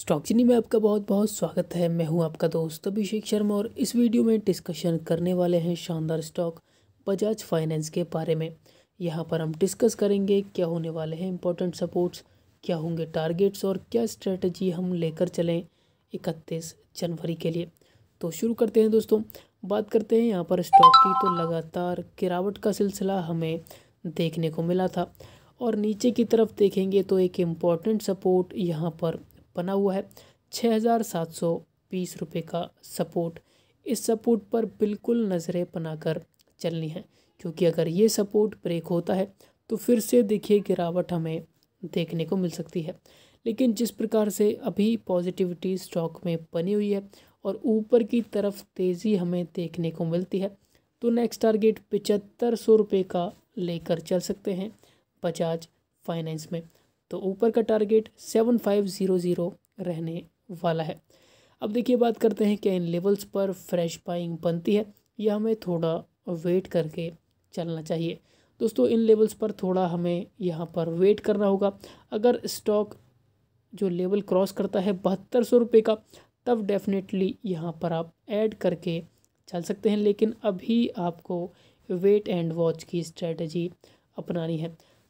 stock चीनी में आपका बहुत बहुत स्वागत है मैं हूं आपका दोस्त अभिषेक शर्मा और इस वीडियो में डिस्कशन करने वाले हैं शानदार स्टॉक बजाज फाइनेंस के बारे में यहां पर हम डिस्कस करेंगे क्या होने वाले हैं इंपॉर्टेंट सपोर्ट्स क्या होंगे टारगेट्स और क्या स्ट्रेटजी हम लेकर चलें इकतीस जनवरी के लिए तो शुरू करते हैं दोस्तों बात करते हैं यहाँ पर स्टॉक की तो लगातार गिरावट का सिलसिला हमें देखने को मिला था और नीचे की तरफ देखेंगे तो एक इम्पॉर्टेंट सपोर्ट यहाँ पर बना हुआ है छः हज़ार सात सौ बीस रुपये का सपोर्ट इस सपोर्ट पर बिल्कुल नज़रें बनाकर चलनी है क्योंकि अगर ये सपोर्ट ब्रेक होता है तो फिर से देखिए गिरावट हमें देखने को मिल सकती है लेकिन जिस प्रकार से अभी पॉजिटिविटी स्टॉक में बनी हुई है और ऊपर की तरफ तेज़ी हमें देखने को मिलती है तो नेक्स्ट टारगेट पिचहत्तर सौ रुपये का लेकर चल सकते हैं बजाज फाइनेंस में तो ऊपर का target seven five zero zero रहने वाला है अब देखिए बात करते हैं क्या इन लेवल्स पर फ्रेश बाइंग बनती है या हमें थोड़ा वेट करके चलना चाहिए दोस्तों इन लेवल्स पर थोड़ा हमें यहाँ पर वेट करना होगा अगर स्टॉक जो लेवल क्रॉस करता है बहत्तर सौ रुपये का तब डेफिनेटली यहाँ पर आप ऐड करके चल सकते हैं लेकिन अभी आपको वेट एंड वॉच की स्ट्रेटजी अपनानी है